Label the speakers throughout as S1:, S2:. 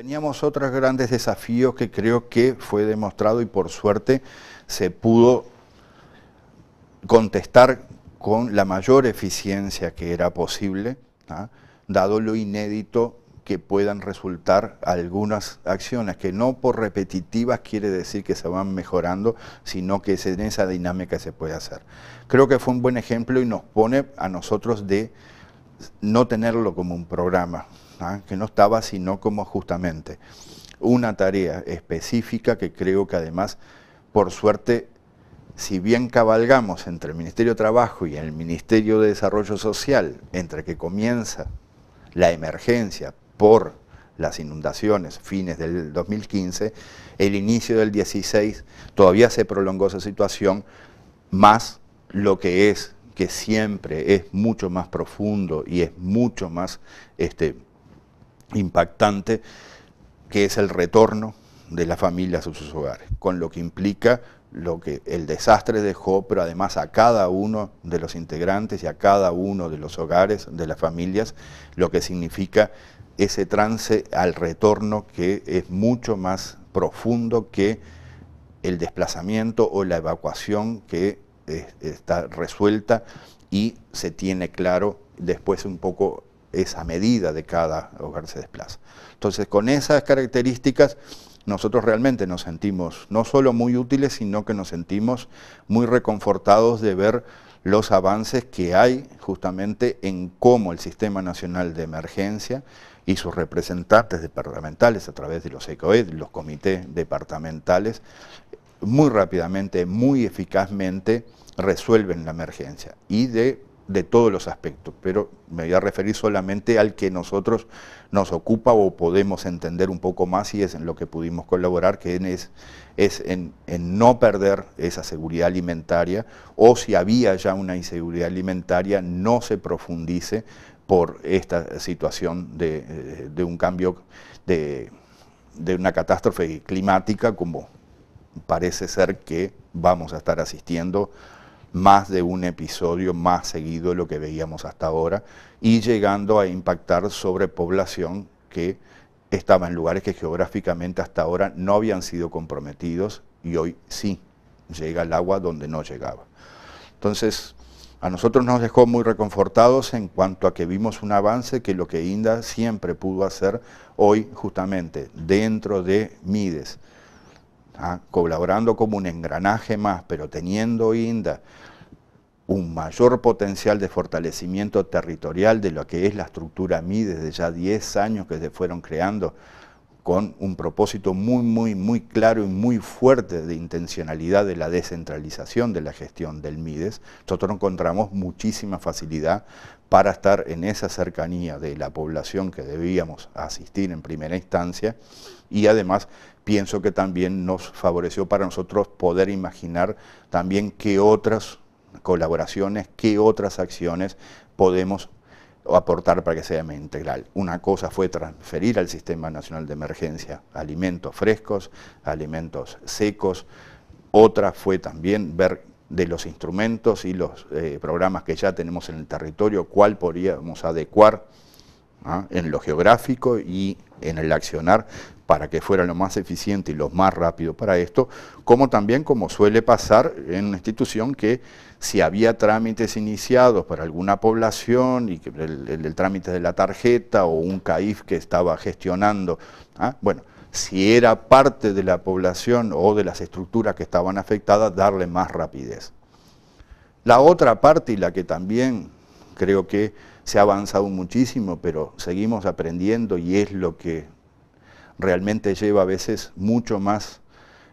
S1: Teníamos otros grandes desafíos que creo que fue demostrado y por suerte se pudo contestar con la mayor eficiencia que era posible, dado lo inédito que puedan resultar algunas acciones, que no por repetitivas quiere decir que se van mejorando, sino que es en esa dinámica se puede hacer. Creo que fue un buen ejemplo y nos pone a nosotros de no tenerlo como un programa, ¿ah? que no estaba sino como justamente una tarea específica que creo que además, por suerte, si bien cabalgamos entre el Ministerio de Trabajo y el Ministerio de Desarrollo Social, entre que comienza la emergencia por las inundaciones, fines del 2015, el inicio del 16 todavía se prolongó esa situación, más lo que es, que siempre es mucho más profundo y es mucho más este, impactante que es el retorno de las familia a sus hogares, con lo que implica lo que el desastre dejó, pero además a cada uno de los integrantes y a cada uno de los hogares, de las familias, lo que significa ese trance al retorno que es mucho más profundo que el desplazamiento o la evacuación que está resuelta y se tiene claro después un poco esa medida de cada hogar se desplaza. Entonces, con esas características, nosotros realmente nos sentimos no solo muy útiles, sino que nos sentimos muy reconfortados de ver los avances que hay justamente en cómo el Sistema Nacional de Emergencia y sus representantes departamentales a través de los ECOED, los comités departamentales, muy rápidamente, muy eficazmente resuelven la emergencia y de de todos los aspectos, pero me voy a referir solamente al que nosotros nos ocupa o podemos entender un poco más y es en lo que pudimos colaborar, que es, es en, en, no perder esa seguridad alimentaria o si había ya una inseguridad alimentaria no se profundice por esta situación de, eh, de un cambio, de, de una catástrofe climática como parece ser que vamos a estar asistiendo más de un episodio más seguido de lo que veíamos hasta ahora y llegando a impactar sobre población que estaba en lugares que geográficamente hasta ahora no habían sido comprometidos y hoy sí llega el agua donde no llegaba. Entonces, a nosotros nos dejó muy reconfortados en cuanto a que vimos un avance que lo que INDA siempre pudo hacer hoy justamente dentro de MIDES ¿ah? colaborando como un engranaje más, pero teniendo INDA un mayor potencial de fortalecimiento territorial de lo que es la estructura MI desde ya 10 años que se fueron creando, con un propósito muy, muy, muy claro y muy fuerte de intencionalidad de la descentralización de la gestión del MIDES, nosotros encontramos muchísima facilidad para estar en esa cercanía de la población que debíamos asistir en primera instancia y además pienso que también nos favoreció para nosotros poder imaginar también qué otras colaboraciones, qué otras acciones podemos aportar para que sea integral. Una cosa fue transferir al Sistema Nacional de Emergencia alimentos frescos, alimentos secos, otra fue también ver de los instrumentos y los eh, programas que ya tenemos en el territorio, cuál podríamos adecuar ¿ah? en lo geográfico y en el accionar para que fuera lo más eficiente y lo más rápido para esto, como también como suele pasar en una institución que si había trámites iniciados para alguna población y que el, trámite de la tarjeta o un CAIF que estaba gestionando, ¿ah? bueno, si era parte de la población o de las estructuras que estaban afectadas, darle más rapidez. La otra parte y la que también creo que se ha avanzado muchísimo, pero seguimos aprendiendo y es lo que realmente lleva a veces mucho más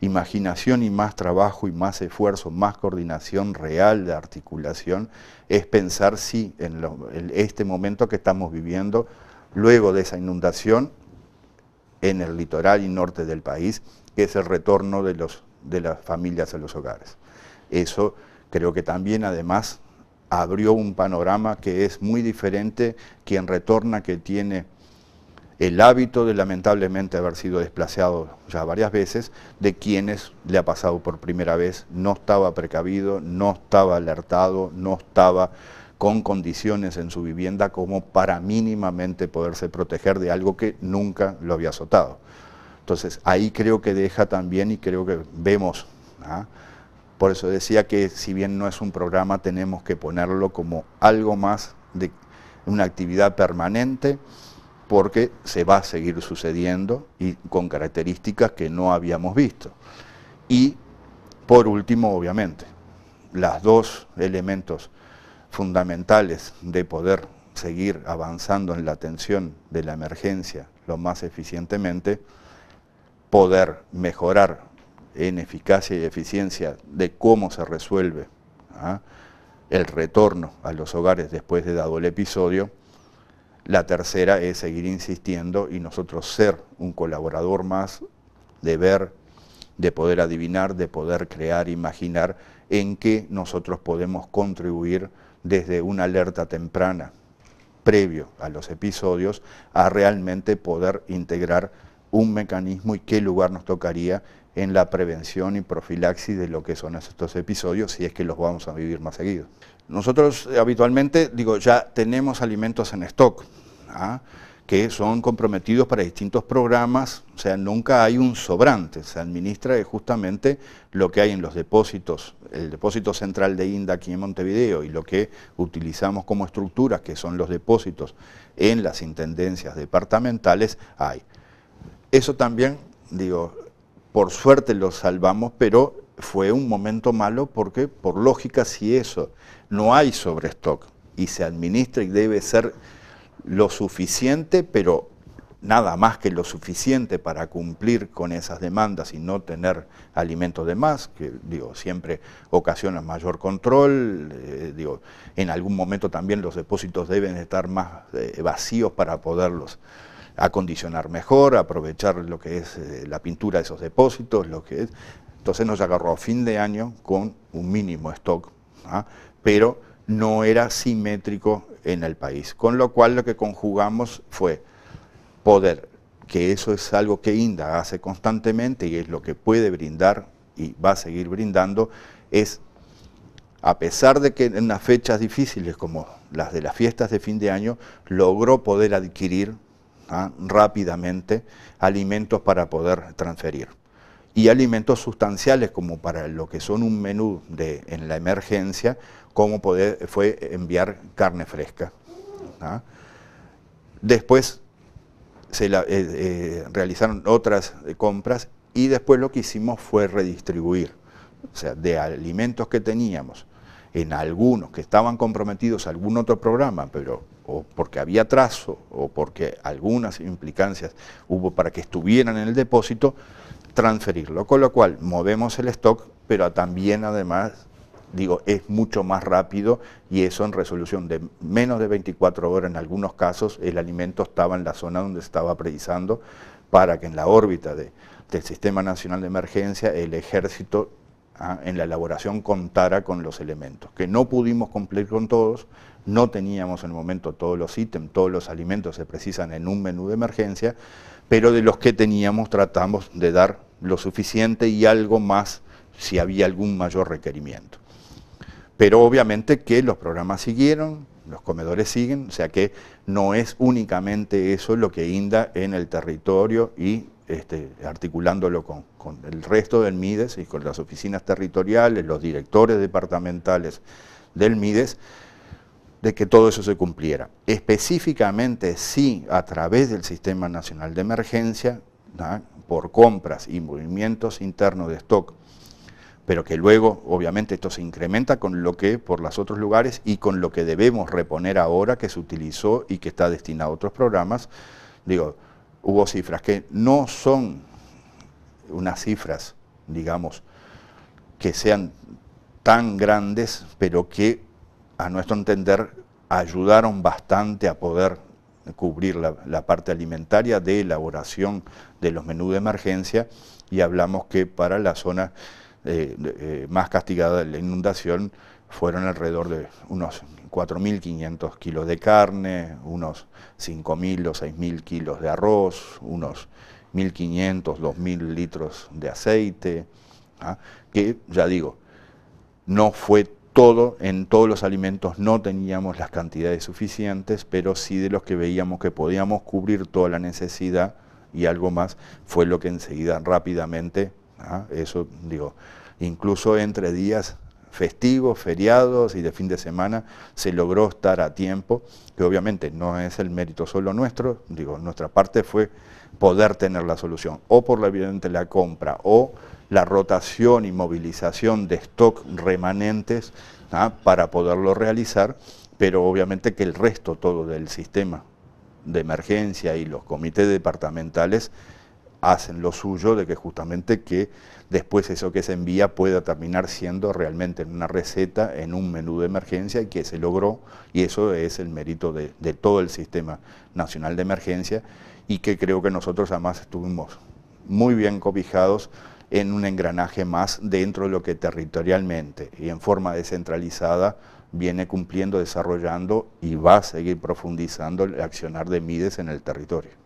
S1: imaginación y más trabajo y más esfuerzo, más coordinación real de articulación, es pensar si en, este momento que estamos viviendo, luego de esa inundación en el litoral y norte del país, que es el retorno de, los, de las familias a los hogares. Eso creo que también además abrió un panorama que es muy diferente quien retorna, que tiene el hábito de lamentablemente haber sido desplazado ya varias veces de quienes le ha pasado por primera vez, no estaba precavido, no estaba alertado, no estaba con condiciones en su vivienda como para mínimamente poderse proteger de algo que nunca lo había azotado. Entonces ahí creo que deja también y creo que vemos, ¿ah? por eso decía que si bien no es un programa tenemos que ponerlo como algo más de una actividad permanente, porque se va a seguir sucediendo y con características que no habíamos visto. Y por último, obviamente, los dos elementos fundamentales de poder seguir avanzando en la atención de la emergencia lo más eficientemente, poder mejorar en eficacia y eficiencia de cómo se resuelve ¿ah? el retorno a los hogares después de dado el episodio, la tercera es seguir insistiendo y nosotros ser un colaborador más de ver, de poder adivinar, de poder crear, imaginar en qué nosotros podemos contribuir desde una alerta temprana, previo a los episodios, a realmente poder integrar un mecanismo y qué lugar nos tocaría en la prevención y profilaxis de lo que son estos episodios si es que los vamos a vivir más seguidos. Nosotros eh, habitualmente, digo, ya tenemos alimentos en stock, ¿ah? que son comprometidos para distintos programas, o sea, nunca hay un sobrante, se administra eh, justamente lo que hay en los depósitos, el depósito central de INDA aquí en Montevideo y lo que utilizamos como estructuras, que son los depósitos en las intendencias departamentales, hay. Eso también, digo, por suerte lo salvamos, pero fue un momento malo porque, por lógica, si eso no hay sobrestock y se administra y debe ser lo suficiente, pero nada más que lo suficiente para cumplir con esas demandas y no tener alimentos de más, que digo, siempre ocasiona mayor control, eh, digo, en algún momento también los depósitos deben estar más eh, vacíos para poderlos acondicionar mejor, aprovechar lo que es eh, la pintura de esos depósitos, lo que es, entonces nos agarró a fin de año con un mínimo stock, ¿ah? pero no era simétrico en el país. Con lo cual lo que conjugamos fue poder, que eso es algo que INDA hace constantemente y es lo que puede brindar y va a seguir brindando, es a pesar de que en unas fechas difíciles como las de las fiestas de fin de año, logró poder adquirir ¿ah? rápidamente alimentos para poder transferir y alimentos sustanciales como para lo que son un menú de, en la emergencia, como poder, fue enviar carne fresca. ¿ah? Después se eh, eh, realizaron otras eh, compras y después lo que hicimos fue redistribuir, o sea, de alimentos que teníamos en algunos que estaban comprometidos a algún otro programa, pero o porque había trazo o porque algunas implicancias hubo para que estuvieran en el depósito, transferirlo, con lo cual movemos el stock, pero también además, digo, es mucho más rápido y eso en resolución de menos de 24 horas en algunos casos, el alimento estaba en la zona donde estaba precisando para que en la órbita del Sistema Nacional de Emergencia el ejército ah, en la elaboración contara con los elementos, que no pudimos cumplir con todos, no teníamos en el momento todos los ítems, todos los alimentos se precisan en un menú de emergencia, pero de los que teníamos tratamos de dar lo suficiente y algo más si había algún mayor requerimiento. Pero obviamente que los programas siguieron, los comedores siguen, o sea que no es únicamente eso lo que inda en el territorio y este, articulándolo con, con, el resto del MIDES y con las oficinas territoriales, los directores departamentales del MIDES, de que todo eso se cumpliera. Específicamente sí, a través del Sistema Nacional de Emergencia, por compras y movimientos internos de stock, pero que luego obviamente esto se incrementa con lo que por los otros lugares y con lo que debemos reponer ahora que se utilizó y que está destinado a otros programas, digo, hubo cifras que no son unas cifras, digamos, que sean tan grandes, pero que a nuestro entender, ayudaron bastante a poder cubrir la, parte alimentaria de elaboración de los menús de emergencia y hablamos que para la zona eh, eh, más castigada de la inundación fueron alrededor de unos 4.500 kilos de carne, unos 5.000 o 6.000 kilos de arroz, unos 1.500, 2.000 litros de aceite, ¿ah? que ya digo, no fue todo, en todos los alimentos no teníamos las cantidades suficientes, pero sí de los que veíamos que podíamos cubrir toda la necesidad y algo más, fue lo que enseguida rápidamente, ah, eso digo, incluso entre días festivos, feriados y de fin de semana, se logró estar a tiempo, que obviamente no es el mérito solo nuestro, digo, nuestra parte fue poder tener la solución, o por la, evidente la compra, o la rotación y movilización de stock remanentes ¿ah? para poderlo realizar, pero obviamente que el resto todo del sistema de emergencia y los comités departamentales hacen lo suyo de que justamente que después eso que se envía pueda terminar siendo realmente una receta, en un menú de emergencia y que se logró y eso es el mérito de, de, todo el sistema nacional de emergencia y que creo que nosotros además estuvimos muy bien cobijados en un engranaje más dentro de lo que territorialmente y en forma descentralizada viene cumpliendo, desarrollando y va a seguir profundizando el accionar de Mides en el territorio.